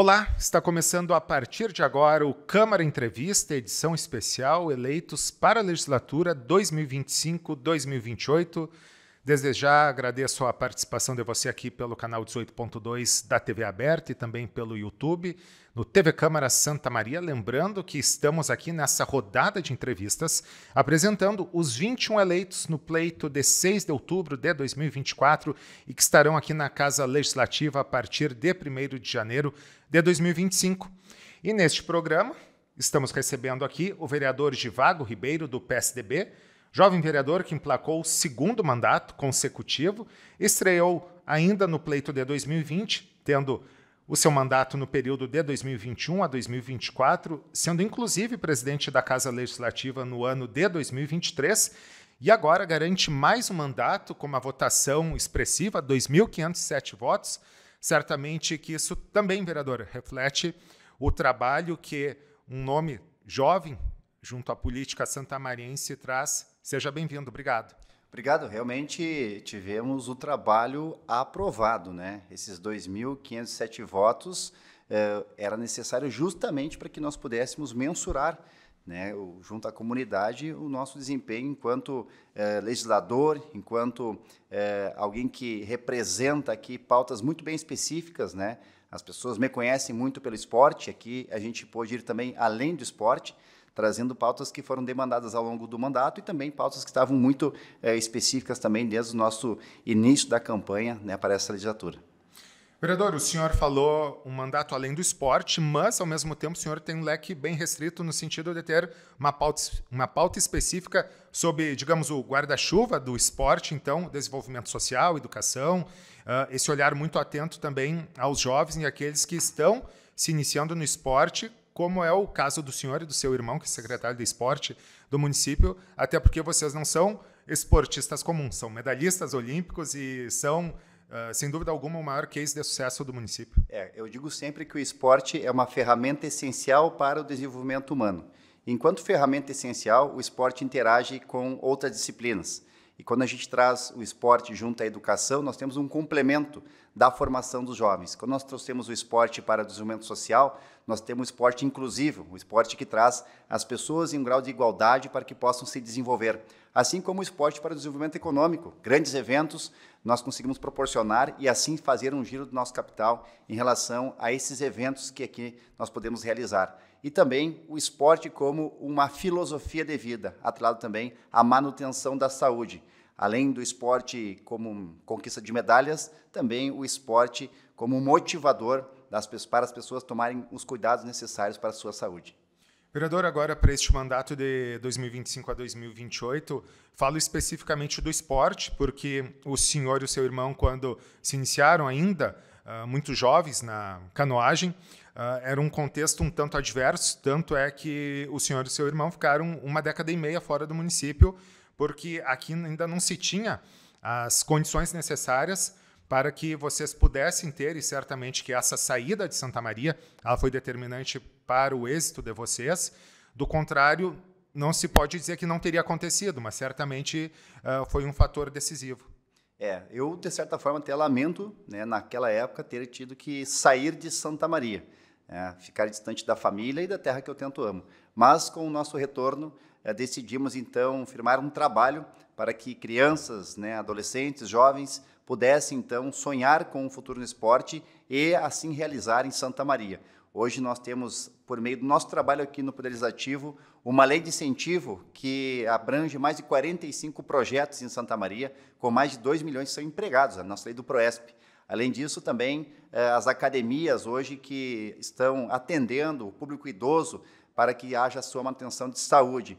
Olá, está começando a partir de agora o Câmara Entrevista, edição especial Eleitos para a Legislatura 2025-2028. Desde já agradeço a participação de você aqui pelo canal 18.2 da TV Aberta e também pelo YouTube, no TV Câmara Santa Maria. Lembrando que estamos aqui nessa rodada de entrevistas apresentando os 21 eleitos no pleito de 6 de outubro de 2024 e que estarão aqui na Casa Legislativa a partir de 1 de janeiro de 2025. E neste programa, estamos recebendo aqui o vereador Givago Ribeiro, do PSDB Jovem vereador que emplacou o segundo mandato consecutivo, estreou ainda no pleito de 2020, tendo o seu mandato no período de 2021 a 2024, sendo inclusive presidente da Casa Legislativa no ano de 2023, e agora garante mais um mandato com uma votação expressiva, 2.507 votos. Certamente que isso também, vereador, reflete o trabalho que um nome jovem junto à política santamariense traz Seja bem-vindo, obrigado. Obrigado. Realmente tivemos o trabalho aprovado, né? Esses 2.507 votos eh, era necessário justamente para que nós pudéssemos mensurar, né, o, junto à comunidade, o nosso desempenho enquanto eh, legislador, enquanto eh, alguém que representa aqui pautas muito bem específicas, né? As pessoas me conhecem muito pelo esporte. Aqui a gente pôde ir também além do esporte trazendo pautas que foram demandadas ao longo do mandato e também pautas que estavam muito é, específicas também desde o nosso início da campanha né, para essa legislatura. Vereador, o senhor falou um mandato além do esporte, mas, ao mesmo tempo, o senhor tem um leque bem restrito no sentido de ter uma pauta, uma pauta específica sobre, digamos, o guarda-chuva do esporte, então, desenvolvimento social, educação, uh, esse olhar muito atento também aos jovens e aqueles que estão se iniciando no esporte como é o caso do senhor e do seu irmão, que é secretário de esporte do município, até porque vocês não são esportistas comuns, são medalhistas olímpicos e são, ah, sem dúvida alguma, o maior case de sucesso do município. É, eu digo sempre que o esporte é uma ferramenta essencial para o desenvolvimento humano. Enquanto ferramenta essencial, o esporte interage com outras disciplinas. E quando a gente traz o esporte junto à educação, nós temos um complemento da formação dos jovens. Quando nós trouxemos o esporte para o desenvolvimento social, nós temos o esporte inclusivo, o esporte que traz as pessoas em um grau de igualdade para que possam se desenvolver. Assim como o esporte para o desenvolvimento econômico. Grandes eventos nós conseguimos proporcionar e assim fazer um giro do nosso capital em relação a esses eventos que aqui nós podemos realizar e também o esporte como uma filosofia de vida, atrelado também à manutenção da saúde. Além do esporte como conquista de medalhas, também o esporte como motivador das, para as pessoas tomarem os cuidados necessários para a sua saúde. Vereador, agora para este mandato de 2025 a 2028, falo especificamente do esporte, porque o senhor e o seu irmão, quando se iniciaram ainda, ah, muito jovens na canoagem, Uh, era um contexto um tanto adverso, tanto é que o senhor e seu irmão ficaram uma década e meia fora do município, porque aqui ainda não se tinha as condições necessárias para que vocês pudessem ter, e certamente que essa saída de Santa Maria ela foi determinante para o êxito de vocês. Do contrário, não se pode dizer que não teria acontecido, mas certamente uh, foi um fator decisivo. É, eu de certa forma até lamento, né, naquela época ter tido que sair de Santa Maria, é, ficar distante da família e da terra que eu tanto amo. Mas com o nosso retorno é, decidimos então firmar um trabalho para que crianças, né, adolescentes, jovens pudessem então sonhar com um futuro no esporte e assim realizar em Santa Maria Hoje nós temos, por meio do nosso trabalho aqui no Poder Legislativo, uma lei de incentivo que abrange mais de 45 projetos em Santa Maria, com mais de 2 milhões que são empregados, a nossa lei do PROESP. Além disso, também eh, as academias hoje que estão atendendo o público idoso para que haja sua manutenção de saúde.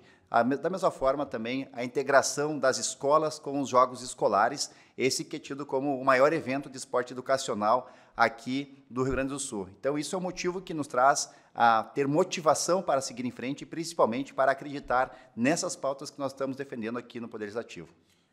Da mesma forma, também a integração das escolas com os jogos escolares esse que é tido como o maior evento de esporte educacional aqui do Rio Grande do Sul. Então, isso é um motivo que nos traz a ter motivação para seguir em frente e principalmente para acreditar nessas pautas que nós estamos defendendo aqui no Poder Legislativo.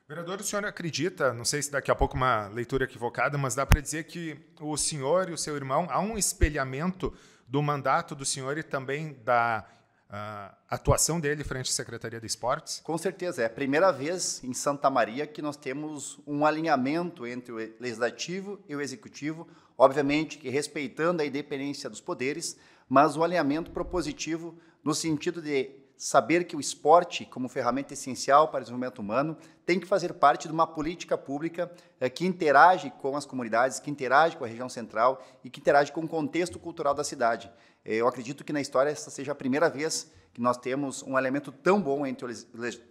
Vereador, o senhor acredita, não sei se daqui a pouco uma leitura equivocada, mas dá para dizer que o senhor e o seu irmão há um espelhamento do mandato do senhor e também da a atuação dele frente à Secretaria de Esportes? Com certeza, é a primeira vez em Santa Maria que nós temos um alinhamento entre o legislativo e o executivo, obviamente que respeitando a independência dos poderes, mas o alinhamento propositivo no sentido de saber que o esporte, como ferramenta essencial para o desenvolvimento humano, tem que fazer parte de uma política pública eh, que interage com as comunidades, que interage com a região central e que interage com o contexto cultural da cidade. Eh, eu acredito que na história essa seja a primeira vez que nós temos um elemento tão bom entre o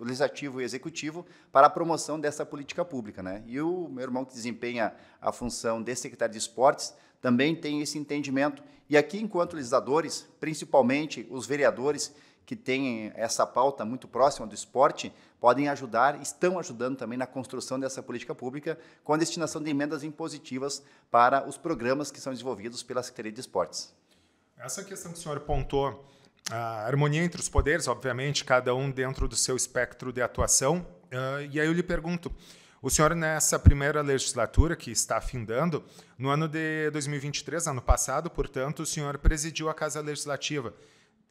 legislativo e o executivo para a promoção dessa política pública. Né? E o meu irmão que desempenha a função de secretário de esportes também tem esse entendimento. E aqui, enquanto legisladores, principalmente os vereadores, que têm essa pauta muito próxima do esporte podem ajudar, estão ajudando também na construção dessa política pública com a destinação de emendas impositivas para os programas que são desenvolvidos pela Secretaria de Esportes. Essa questão que o senhor pontou, a harmonia entre os poderes, obviamente, cada um dentro do seu espectro de atuação. Ah, e aí eu lhe pergunto, o senhor, nessa primeira legislatura que está afindando, no ano de 2023, ano passado, portanto, o senhor presidiu a Casa Legislativa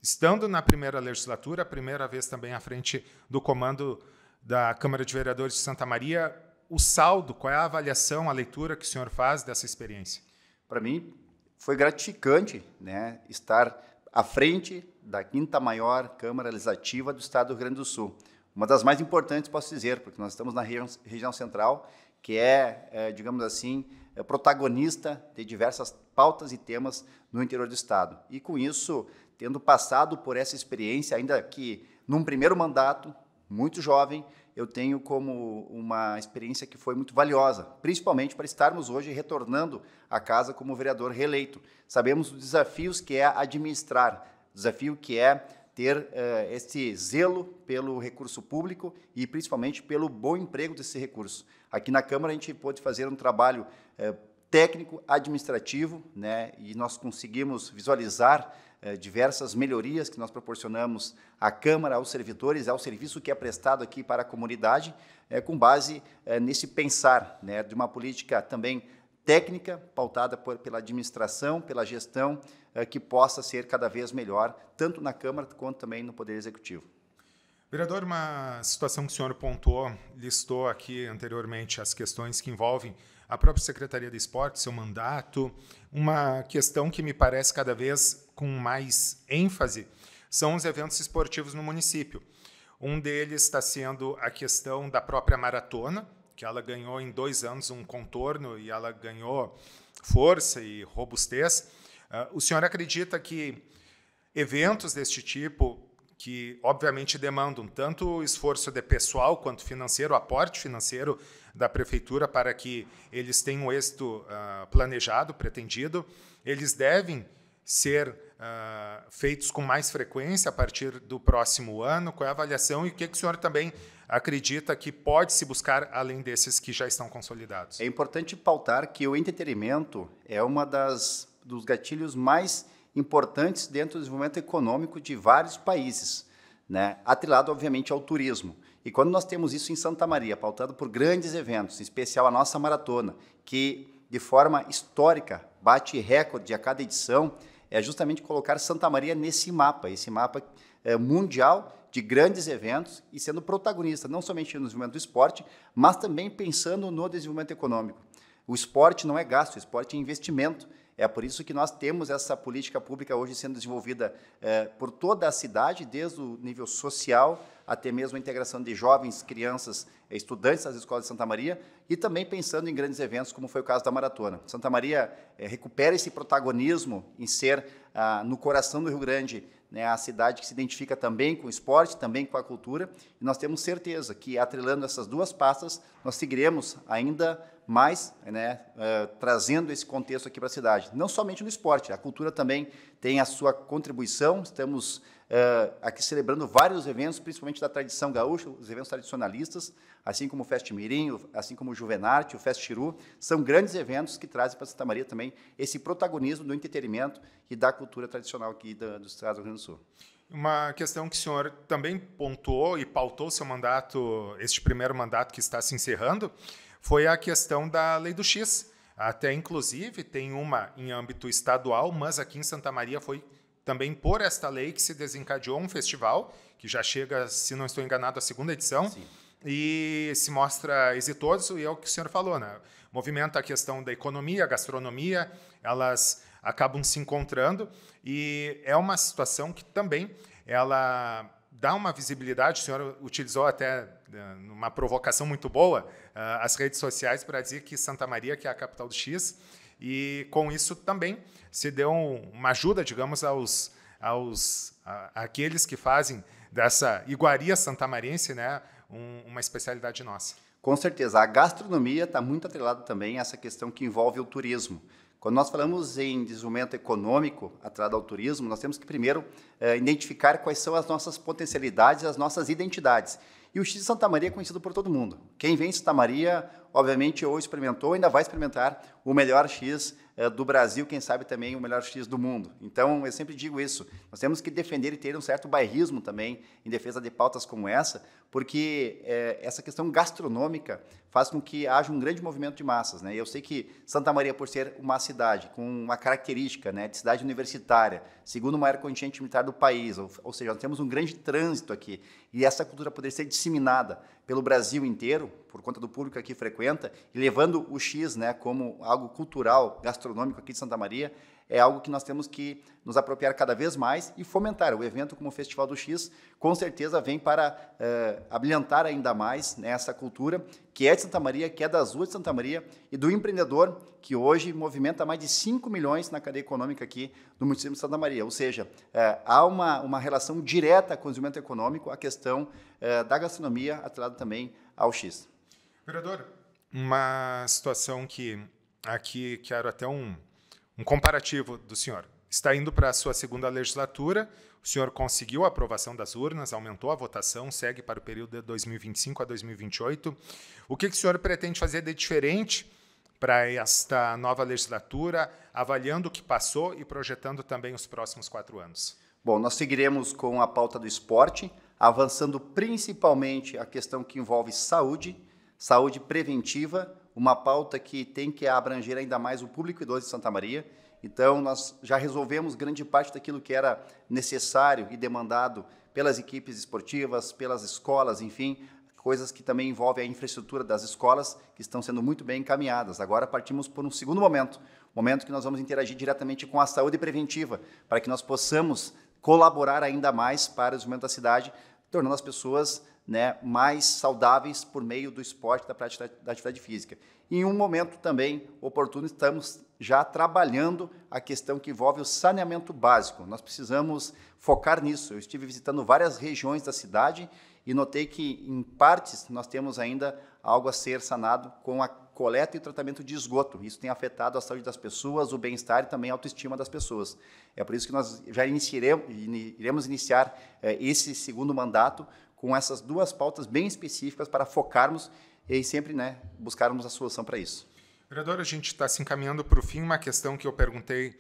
estando na primeira legislatura, a primeira vez também à frente do comando da Câmara de Vereadores de Santa Maria, o saldo, qual é a avaliação, a leitura que o senhor faz dessa experiência? Para mim, foi gratificante né, estar à frente da quinta maior Câmara Legislativa do Estado do Rio Grande do Sul. Uma das mais importantes, posso dizer, porque nós estamos na região, região central, que é, é digamos assim, é protagonista de diversas pautas e temas no interior do Estado. E com isso, tendo passado por essa experiência, ainda que num primeiro mandato, muito jovem, eu tenho como uma experiência que foi muito valiosa, principalmente para estarmos hoje retornando à casa como vereador reeleito. Sabemos os desafios que é administrar, desafio que é ter uh, esse zelo pelo recurso público e principalmente pelo bom emprego desse recurso. Aqui na Câmara a gente pôde fazer um trabalho uh, técnico, administrativo, né, e nós conseguimos visualizar eh, diversas melhorias que nós proporcionamos à Câmara, aos servidores, ao serviço que é prestado aqui para a comunidade, eh, com base eh, nesse pensar né, de uma política também técnica, pautada por, pela administração, pela gestão, eh, que possa ser cada vez melhor, tanto na Câmara quanto também no Poder Executivo. Vereador, uma situação que o senhor pontuou, listou aqui anteriormente as questões que envolvem a própria Secretaria de Esporte, seu mandato, uma questão que me parece cada vez com mais ênfase são os eventos esportivos no município. Um deles está sendo a questão da própria maratona, que ela ganhou em dois anos um contorno e ela ganhou força e robustez. Uh, o senhor acredita que eventos deste tipo, que obviamente demandam tanto esforço de pessoal quanto financeiro, aporte financeiro da prefeitura para que eles tenham o êxito uh, planejado, pretendido, eles devem ser uh, feitos com mais frequência a partir do próximo ano? Qual é a avaliação e o que, que o senhor também acredita que pode se buscar além desses que já estão consolidados? É importante pautar que o entretenimento é uma das dos gatilhos mais importantes dentro do desenvolvimento econômico de vários países, né? Atrelado obviamente ao turismo. E quando nós temos isso em Santa Maria, pautado por grandes eventos, em especial a nossa maratona, que de forma histórica bate recorde a cada edição, é justamente colocar Santa Maria nesse mapa, esse mapa é, mundial de grandes eventos e sendo protagonista, não somente no desenvolvimento do esporte, mas também pensando no desenvolvimento econômico. O esporte não é gasto, o esporte é investimento. É por isso que nós temos essa política pública hoje sendo desenvolvida é, por toda a cidade, desde o nível social até mesmo a integração de jovens, crianças, estudantes das escolas de Santa Maria e também pensando em grandes eventos, como foi o caso da Maratona. Santa Maria é, recupera esse protagonismo em ser, ah, no coração do Rio Grande, né, a cidade que se identifica também com o esporte, também com a cultura, e nós temos certeza que, atrelando essas duas pastas, nós seguiremos ainda mas né, uh, trazendo esse contexto aqui para a cidade. Não somente no esporte, a cultura também tem a sua contribuição. Estamos uh, aqui celebrando vários eventos, principalmente da tradição gaúcha, os eventos tradicionalistas, assim como o Fest Mirim, assim como o Juvenarte, o Fest Chiru, são grandes eventos que trazem para Santa Maria também esse protagonismo do entretenimento e da cultura tradicional aqui do, do Estado do Rio Grande do Sul. Uma questão que o senhor também pontuou e pautou seu mandato, este primeiro mandato que está se encerrando, foi a questão da lei do X. Até, inclusive, tem uma em âmbito estadual, mas aqui em Santa Maria foi também por esta lei que se desencadeou um festival, que já chega, se não estou enganado, à segunda edição. Sim e se mostra exitoso, e é o que o senhor falou, né? Movimenta a questão da economia, a gastronomia, elas acabam se encontrando, e é uma situação que também ela dá uma visibilidade. O senhor utilizou até né, uma provocação muito boa ah, as redes sociais para dizer que Santa Maria que é a capital do X e com isso também se deu uma ajuda, digamos, aos aos a, aqueles que fazem dessa iguaria santamarense, né, um, uma especialidade nossa. Com certeza, a gastronomia está muito atrelada também a essa questão que envolve o turismo. Quando nós falamos em desenvolvimento econômico atrás ao turismo, nós temos que primeiro é, identificar quais são as nossas potencialidades, as nossas identidades. E o X de Santa Maria é conhecido por todo mundo. Quem vem em Santa Maria obviamente, ou experimentou, ou ainda vai experimentar o melhor X eh, do Brasil, quem sabe também o melhor X do mundo. Então, eu sempre digo isso. Nós temos que defender e ter um certo bairrismo também em defesa de pautas como essa, porque é, essa questão gastronômica faz com que haja um grande movimento de massas. Né? Eu sei que Santa Maria, por ser uma cidade com uma característica né, de cidade universitária, segundo maior contingente militar do país, ou, ou seja, nós temos um grande trânsito aqui, e essa cultura poder ser disseminada pelo Brasil inteiro, por conta do público que aqui frequenta, e levando o X né, como algo cultural, gastronômico aqui de Santa Maria, é algo que nós temos que nos apropriar cada vez mais e fomentar. O evento como o Festival do X, com certeza, vem para uh, abrilhantar ainda mais né, essa cultura que é de Santa Maria, que é da ruas de Santa Maria e do empreendedor que hoje movimenta mais de 5 milhões na cadeia econômica aqui do município de Santa Maria. Ou seja, uh, há uma, uma relação direta com o desenvolvimento econômico, a questão uh, da gastronomia atrelada também ao X. Vereador, uma situação que aqui quero até um um comparativo do senhor. Está indo para a sua segunda legislatura, o senhor conseguiu a aprovação das urnas, aumentou a votação, segue para o período de 2025 a 2028. O que, que o senhor pretende fazer de diferente para esta nova legislatura, avaliando o que passou e projetando também os próximos quatro anos? Bom, nós seguiremos com a pauta do esporte, avançando principalmente a questão que envolve saúde, saúde preventiva, uma pauta que tem que abranger ainda mais o público idoso de Santa Maria. Então, nós já resolvemos grande parte daquilo que era necessário e demandado pelas equipes esportivas, pelas escolas, enfim, coisas que também envolvem a infraestrutura das escolas, que estão sendo muito bem encaminhadas. Agora partimos por um segundo momento, momento que nós vamos interagir diretamente com a saúde preventiva, para que nós possamos colaborar ainda mais para o desenvolvimento da cidade, tornando as pessoas né, mais saudáveis por meio do esporte, da prática da atividade física. E em um momento também oportuno, estamos já trabalhando a questão que envolve o saneamento básico. Nós precisamos focar nisso. Eu estive visitando várias regiões da cidade e notei que, em partes, nós temos ainda algo a ser sanado com a coleta e tratamento de esgoto. Isso tem afetado a saúde das pessoas, o bem-estar e também a autoestima das pessoas. É por isso que nós já iniciaremos, iremos iniciar eh, esse segundo mandato com essas duas pautas bem específicas para focarmos e sempre né, buscarmos a solução para isso. Vereador, a gente está se encaminhando para o fim. Uma questão que eu perguntei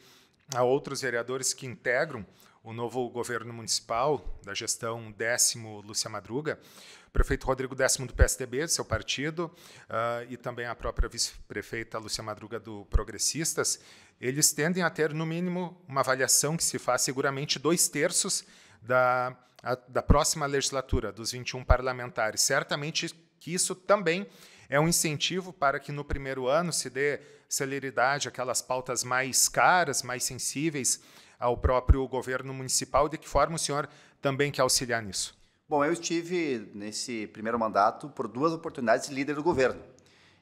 a outros vereadores que integram o novo governo municipal, da gestão décimo Lúcia Madruga, o prefeito Rodrigo Décimo do PSDB, do seu partido, uh, e também a própria vice-prefeita Lúcia Madruga do Progressistas, eles tendem a ter, no mínimo, uma avaliação que se faz seguramente dois terços da, a, da próxima legislatura, dos 21 parlamentares. Certamente que isso também é um incentivo para que no primeiro ano se dê celeridade aquelas pautas mais caras, mais sensíveis ao próprio governo municipal. De que forma o senhor também quer auxiliar nisso? Bom, eu estive nesse primeiro mandato por duas oportunidades de líder do governo.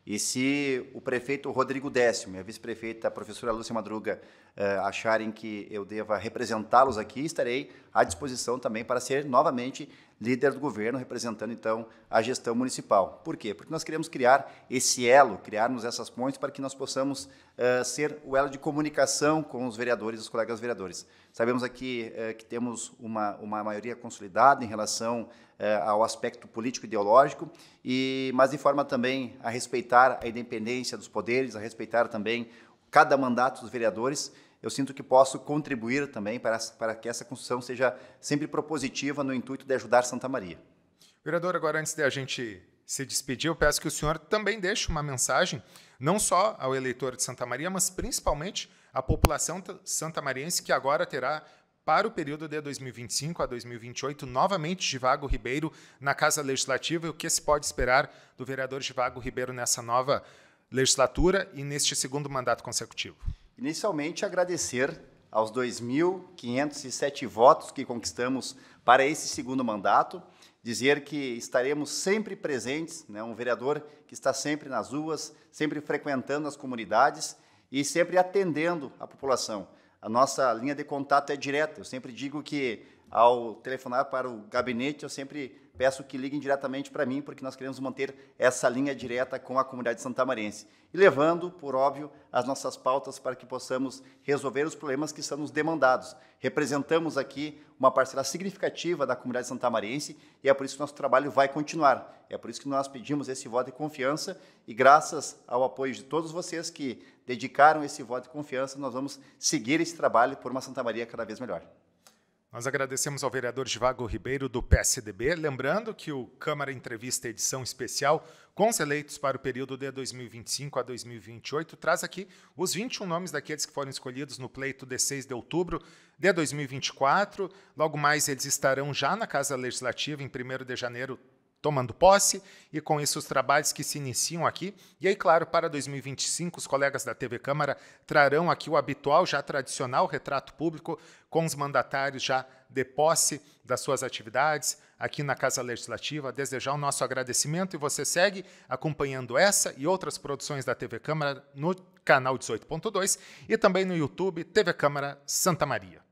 E se o prefeito Rodrigo Décimo e a vice-prefeita, a professora Lúcia Madruga, eh, acharem que eu deva representá-los aqui, estarei à disposição também para ser novamente líder do governo, representando então a gestão municipal. Por quê? Porque nós queremos criar esse elo, criarmos essas pontes para que nós possamos uh, ser o elo de comunicação com os vereadores, os colegas vereadores. Sabemos aqui uh, que temos uma, uma maioria consolidada em relação uh, ao aspecto político-ideológico, e mas de forma também a respeitar a independência dos poderes, a respeitar também cada mandato dos vereadores eu sinto que posso contribuir também para, para que essa construção seja sempre propositiva no intuito de ajudar Santa Maria. Vereador, agora antes de a gente se despedir, eu peço que o senhor também deixe uma mensagem, não só ao eleitor de Santa Maria, mas principalmente à população santamariense que agora terá para o período de 2025 a 2028, novamente Givago Ribeiro na Casa Legislativa. E o que se pode esperar do vereador Givago Ribeiro nessa nova legislatura e neste segundo mandato consecutivo? Inicialmente, agradecer aos 2.507 votos que conquistamos para esse segundo mandato, dizer que estaremos sempre presentes, né, um vereador que está sempre nas ruas, sempre frequentando as comunidades e sempre atendendo a população. A nossa linha de contato é direta. Eu sempre digo que ao telefonar para o gabinete, eu sempre peço que liguem diretamente para mim, porque nós queremos manter essa linha direta com a comunidade santamarense. E levando, por óbvio, as nossas pautas para que possamos resolver os problemas que são nos demandados. Representamos aqui uma parcela significativa da comunidade santamarense e é por isso que nosso trabalho vai continuar. É por isso que nós pedimos esse voto de confiança e graças ao apoio de todos vocês que dedicaram esse voto de confiança, nós vamos seguir esse trabalho por uma Santa Maria cada vez melhor. Nós agradecemos ao vereador Givago Ribeiro, do PSDB. Lembrando que o Câmara Entrevista Edição Especial com os eleitos para o período de 2025 a 2028 traz aqui os 21 nomes daqueles que foram escolhidos no pleito de 6 de outubro de 2024. Logo mais, eles estarão já na Casa Legislativa, em 1 de janeiro, tomando posse e com isso os trabalhos que se iniciam aqui. E aí, claro, para 2025, os colegas da TV Câmara trarão aqui o habitual, já tradicional retrato público com os mandatários já de posse das suas atividades aqui na Casa Legislativa. Desejar o nosso agradecimento e você segue acompanhando essa e outras produções da TV Câmara no canal 18.2 e também no YouTube TV Câmara Santa Maria.